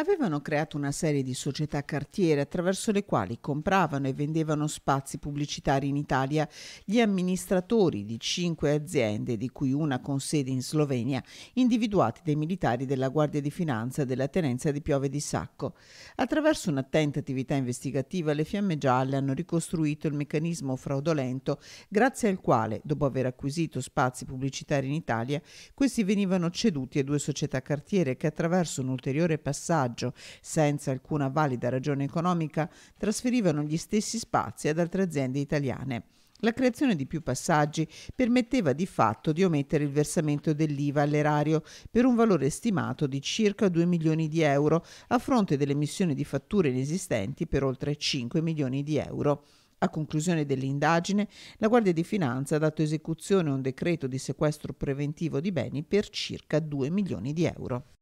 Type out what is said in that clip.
avevano creato una serie di società cartiere attraverso le quali compravano e vendevano spazi pubblicitari in Italia gli amministratori di cinque aziende, di cui una con sede in Slovenia, individuati dai militari della Guardia di Finanza della Tenenza di Piove di Sacco. Attraverso un'attenta attività investigativa le fiamme gialle hanno ricostruito il meccanismo fraudolento grazie al quale, dopo aver acquisito spazi pubblicitari in Italia, questi venivano ceduti a due società cartiere che attraverso un ulteriore passaggio passaggio, senza alcuna valida ragione economica, trasferivano gli stessi spazi ad altre aziende italiane. La creazione di più passaggi permetteva di fatto di omettere il versamento dell'IVA all'erario per un valore stimato di circa 2 milioni di euro a fronte dell'emissione di fatture inesistenti per oltre 5 milioni di euro. A conclusione dell'indagine, la Guardia di Finanza ha dato esecuzione a un decreto di sequestro preventivo di beni per circa 2 milioni di euro.